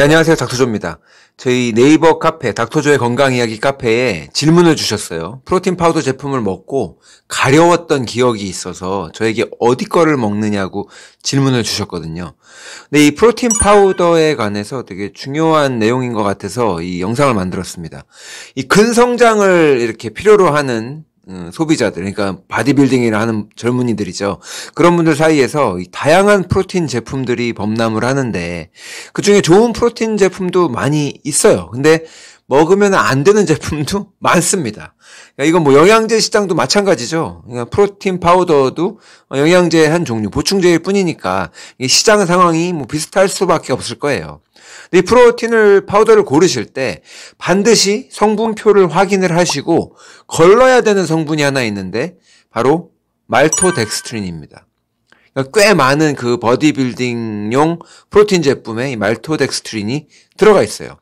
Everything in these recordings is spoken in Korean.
네, 안녕하세요. 닥터조입니다. 저희 네이버 카페, 닥터조의 건강 이야기 카페에 질문을 주셨어요. 프로틴 파우더 제품을 먹고 가려웠던 기억이 있어서 저에게 어디 거를 먹느냐고 질문을 주셨거든요. 근데 이 프로틴 파우더에 관해서 되게 중요한 내용인 것 같아서 이 영상을 만들었습니다. 이 근성장을 이렇게 필요로 하는 음, 소비자들, 그러니까 바디빌딩이라 하는 젊은이들이죠. 그런 분들 사이에서 다양한 프로틴 제품들이 범람을 하는데, 그 중에 좋은 프로틴 제품도 많이 있어요. 근데 먹으면 안 되는 제품도 많습니다. 그러니까 이건 뭐 영양제 시장도 마찬가지죠. 그러니까 프로틴 파우더도 영양제 한 종류, 보충제일 뿐이니까 시장 상황이 뭐 비슷할 수밖에 없을 거예요. 이 프로틴을 파우더를 고르실 때 반드시 성분표를 확인을 하시고 걸러야 되는 성분이 하나 있는데 바로 말토덱스트린입니다. 그러니까 꽤 많은 그 버디빌딩용 프로틴 제품에 이 말토덱스트린이 들어가 있어요.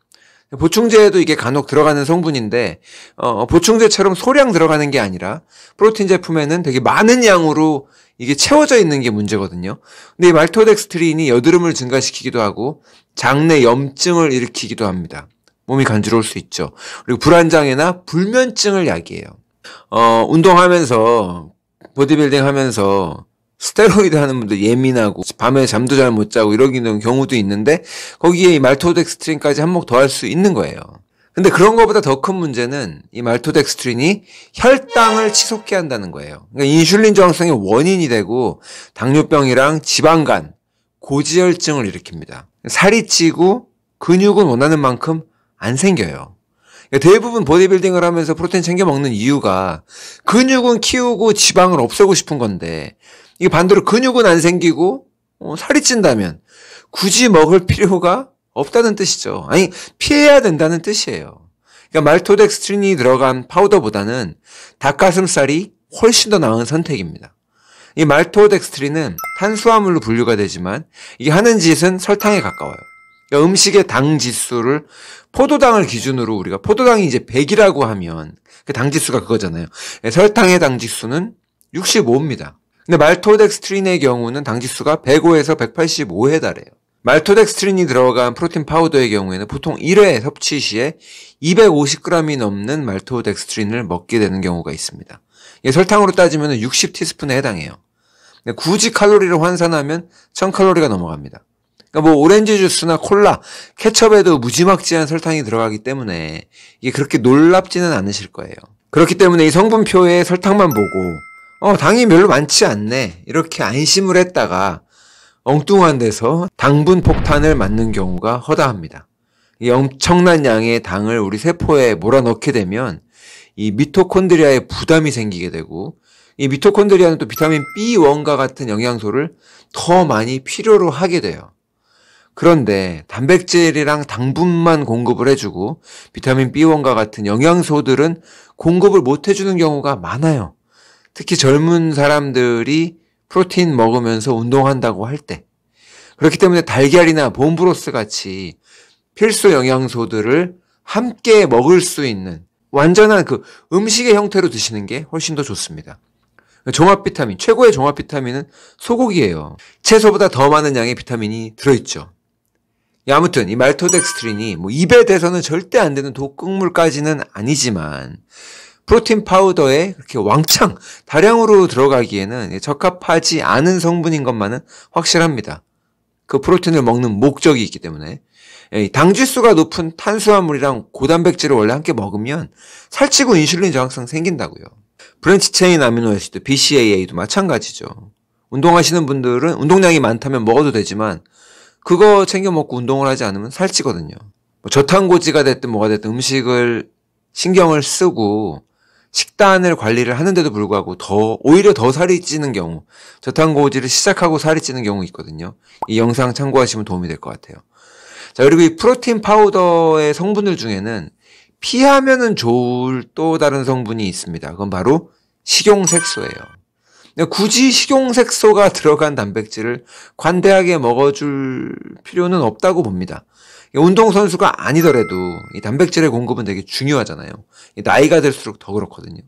보충제에도 이게 간혹 들어가는 성분인데 어, 어, 보충제처럼 소량 들어가는 게 아니라 프로틴 제품에는 되게 많은 양으로 이게 채워져 있는 게 문제거든요. 근데 이 말토덱스트린이 여드름을 증가시키기도 하고 장내 염증을 일으키기도 합니다. 몸이 간지러울 수 있죠. 그리고 불안장애나 불면증을 약이에요. 어, 운동하면서 보디빌딩 하면서 스테로이드 하는 분들 예민하고 밤에 잠도 잘 못 자고 이러기는 경우도 있는데 거기에 이 말토덱스트린까지 한 몫 더 할 수 있는 거예요. 근데 그런 것보다 더 큰 문제는 이 말토덱스트린이 혈당을 치솟게 한다는 거예요. 그러니까 인슐린 저항성의 원인이 되고 당뇨병이랑 지방간, 고지혈증을 일으킵니다. 살이 찌고 근육은 원하는 만큼 안 생겨요. 그러니까 대부분 보디빌딩을 하면서 프로틴 챙겨 먹는 이유가 근육은 키우고 지방을 없애고 싶은 건데 이게 반대로 근육은 안 생기고 어, 살이 찐다면 굳이 먹을 필요가 없다는 뜻이죠. 아니 피해야 된다는 뜻이에요. 그러니까 말토덱스트린이 들어간 파우더보다는 닭가슴살이 훨씬 더 나은 선택입니다. 이 말토덱스트린은 탄수화물로 분류가 되지만 이게 하는 짓은 설탕에 가까워요. 그러니까 음식의 당 지수를 포도당을 기준으로 우리가 포도당이 이제 100이라고 하면 그 당 지수가 그거잖아요. 예, 설탕의 당 지수는 65입니다. 근데 말토덱스트린의 경우는 당지수가 105에서 185에 달해요. 말토덱스트린이 들어간 프로틴 파우더의 경우에는 보통 1회 섭취 시에 250g이 넘는 말토덱스트린을 먹게 되는 경우가 있습니다. 예, 설탕으로 따지면 60티스푼에 해당해요. 굳이 칼로리를 환산하면 1000칼로리가 넘어갑니다. 그러니까 뭐 오렌지 주스나 콜라, 케첩에도 무지막지한 설탕이 들어가기 때문에 이게 그렇게 놀랍지는 않으실 거예요. 그렇기 때문에 이 성분표에 설탕만 보고 어, 당이 별로 많지 않네. 이렇게 안심을 했다가 엉뚱한 데서 당분 폭탄을 맞는 경우가 허다합니다. 이 엄청난 양의 당을 우리 세포에 몰아넣게 되면 이 미토콘드리아에 부담이 생기게 되고 이 미토콘드리아는 또 비타민 B1과 같은 영양소를 더 많이 필요로 하게 돼요. 그런데 단백질이랑 당분만 공급을 해주고 비타민 B1과 같은 영양소들은 공급을 못 해주는 경우가 많아요. 특히 젊은 사람들이 프로틴 먹으면서 운동한다고 할 때. 그렇기 때문에 달걀이나 봄브로스 같이 필수 영양소들을 함께 먹을 수 있는 완전한 그 음식의 형태로 드시는 게 훨씬 더 좋습니다. 종합 비타민, 최고의 종합 비타민은 소고기예요. 채소보다 더 많은 양의 비타민이 들어있죠. 아무튼 이 말토덱스트린이 뭐 입에 대서는 절대 안 되는 독극물까지는 아니지만 프로틴 파우더에 그렇게 왕창 다량으로 들어가기에는 적합하지 않은 성분인 것만은 확실합니다. 그 프로틴을 먹는 목적이 있기 때문에 예, 당질수가 높은 탄수화물이랑 고단백질을 원래 함께 먹으면 살찌고 인슐린 저항성 생긴다고요. 브랜치 체인 아미노에시드 BCAA도 마찬가지죠. 운동하시는 분들은 운동량이 많다면 먹어도 되지만 그거 챙겨 먹고 운동을 하지 않으면 살찌거든요. 뭐 저탄고지가 됐든 뭐가 됐든 음식을 신경을 쓰고 식단을 관리를 하는데도 불구하고 더 오히려 더 살이 찌는 경우 저탄고지를 시작하고 살이 찌는 경우 있거든요. 이 영상 참고하시면 도움이 될 것 같아요. 자 그리고 이 프로틴 파우더의 성분들 중에는 피하면은 좋을 또 다른 성분이 있습니다. 그건 바로 식용색소예요. 굳이 식용색소가 들어간 단백질을 관대하게 먹어줄 필요는 없다고 봅니다. 운동선수가 아니더라도 이 단백질의 공급은 되게 중요하잖아요. 나이가 들수록 더 그렇거든요.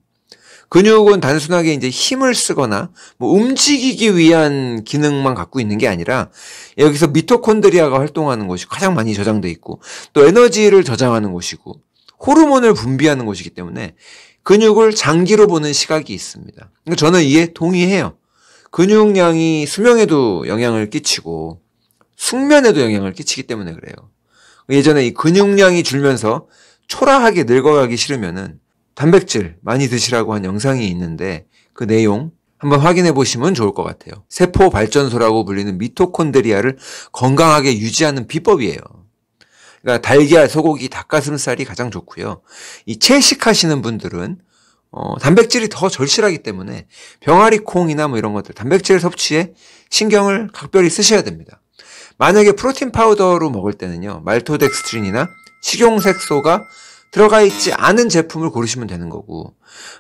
근육은 단순하게 이제 힘을 쓰거나 뭐 움직이기 위한 기능만 갖고 있는 게 아니라 여기서 미토콘드리아가 활동하는 곳이 가장 많이 저장돼 있고 또 에너지를 저장하는 곳이고 호르몬을 분비하는 곳이기 때문에 근육을 장기로 보는 시각이 있습니다. 그러니까 저는 이에 동의해요. 근육량이 수명에도 영향을 끼치고 숙면에도 영향을 끼치기 때문에 그래요. 예전에 이 근육량이 줄면서 초라하게 늙어가기 싫으면은 단백질 많이 드시라고 한 영상이 있는데 그 내용 한번 확인해 보시면 좋을 것 같아요. 세포 발전소라고 불리는 미토콘드리아를 건강하게 유지하는 비법이에요. 그러니까 달걀, 소고기, 닭가슴살이 가장 좋고요. 이 채식하시는 분들은 어, 단백질이 더 절실하기 때문에 병아리 콩이나 뭐 이런 것들 단백질 섭취에 신경을 각별히 쓰셔야 됩니다. 만약에 프로틴 파우더로 먹을 때는요. 말토덱스트린이나 식용색소가 들어가 있지 않은 제품을 고르시면 되는 거고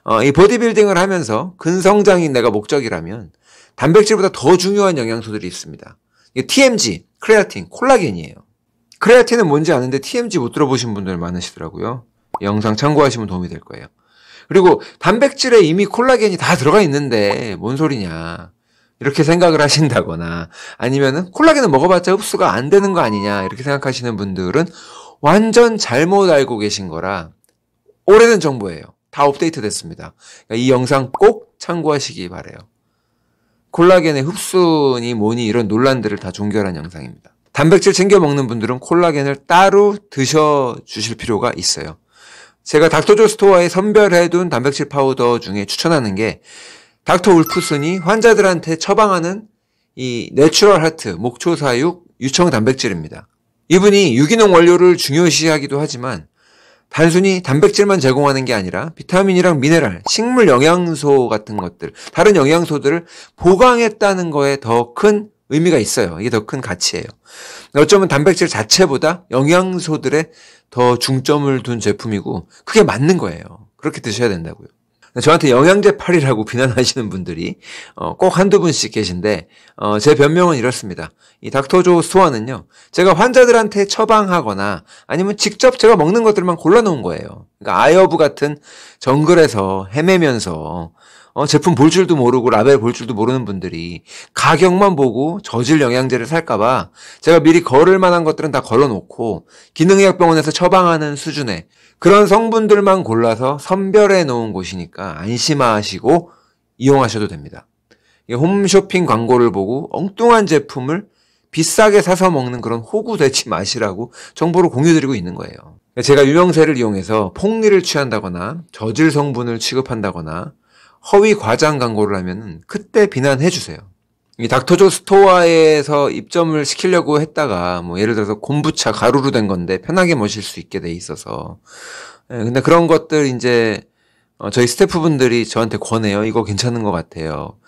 어, 이 보디빌딩을 하면서 근성장이 내가 목적이라면 단백질보다 더 중요한 영양소들이 있습니다. 이게 TMG, 크레아틴, 콜라겐이에요. 크레아틴은 뭔지 아는데 TMG 못 들어보신 분들 많으시더라고요. 영상 참고하시면 도움이 될 거예요. 그리고 단백질에 이미 콜라겐이 다 들어가 있는데 뭔 소리냐. 이렇게 생각을 하신다거나 아니면은 콜라겐은 먹어봤자 흡수가 안 되는 거 아니냐 이렇게 생각하시는 분들은 완전 잘못 알고 계신 거라 오래된 정보예요. 다 업데이트 됐습니다. 그러니까 이 영상 꼭 참고하시기 바래요. 콜라겐의 흡수니 뭐니 이런 논란들을 다 종결한 영상입니다. 단백질 챙겨 먹는 분들은 콜라겐을 따로 드셔 주실 필요가 있어요. 제가 닥터조 스토어에 선별해둔 단백질 파우더 중에 추천하는 게 닥터 울프슨이 환자들한테 처방하는 이 내추럴 하트, 목초사육, 유청 단백질입니다. 이분이 유기농 원료를 중요시하기도 하지만 단순히 단백질만 제공하는 게 아니라 비타민이랑 미네랄, 식물 영양소 같은 것들, 다른 영양소들을 보강했다는 거에 더 큰 의미가 있어요. 이게 더 큰 가치예요. 어쩌면 단백질 자체보다 영양소들에 더 중점을 둔 제품이고 그게 맞는 거예요. 그렇게 드셔야 된다고요. 저한테 영양제 팔이라고 비난하시는 분들이 어, 꼭 한두 분씩 계신데 어, 제 변명은 이렇습니다. 이 닥터조 스토어는요. 제가 환자들한테 처방하거나 아니면 직접 제가 먹는 것들만 골라놓은 거예요. 그러니까 아이어브 같은 정글에서 헤매면서 어, 제품 볼 줄도 모르고 라벨 볼 줄도 모르는 분들이 가격만 보고 저질 영양제를 살까봐 제가 미리 걸을 만한 것들은 다 걸어놓고 기능의학병원에서 처방하는 수준의 그런 성분들만 골라서 선별해 놓은 곳이니까 안심하시고 이용하셔도 됩니다. 홈쇼핑 광고를 보고 엉뚱한 제품을 비싸게 사서 먹는 그런 호구되지 마시라고 정보를 공유드리고 있는 거예요. 제가 유명세를 이용해서 폭리를 취한다거나 저질 성분을 취급한다거나 허위 과장 광고를 하면은 그때 비난해 주세요. 이 닥터조 스토어에서 입점을 시키려고 했다가 뭐 예를 들어서 곰부차 가루로 된 건데 편하게 모실 수 있게 돼 있어서 예, 근데 그런 것들 이제 어, 저희 스태프분들이 저한테 권해요. 이거 괜찮은 것 같아요.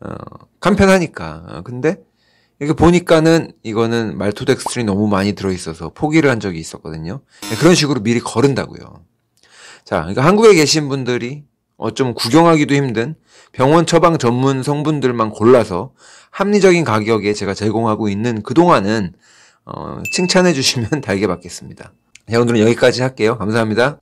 어, 간편하니까. 어, 근데 이렇게 보니까는 이거는 말투덱스트린이 너무 많이 들어있어서 포기를 한 적이 있었거든요. 예, 그런 식으로 미리 거른다고요. 자, 그러니까 한국에 계신 분들이 어쩌면 구경하기도 힘든 병원 처방 전문 성분들만 골라서 합리적인 가격에 제가 제공하고 있는 그동안은 어, 칭찬해 주시면 달게 받겠습니다. 자, 네, 오늘은 여기까지 할게요. 감사합니다.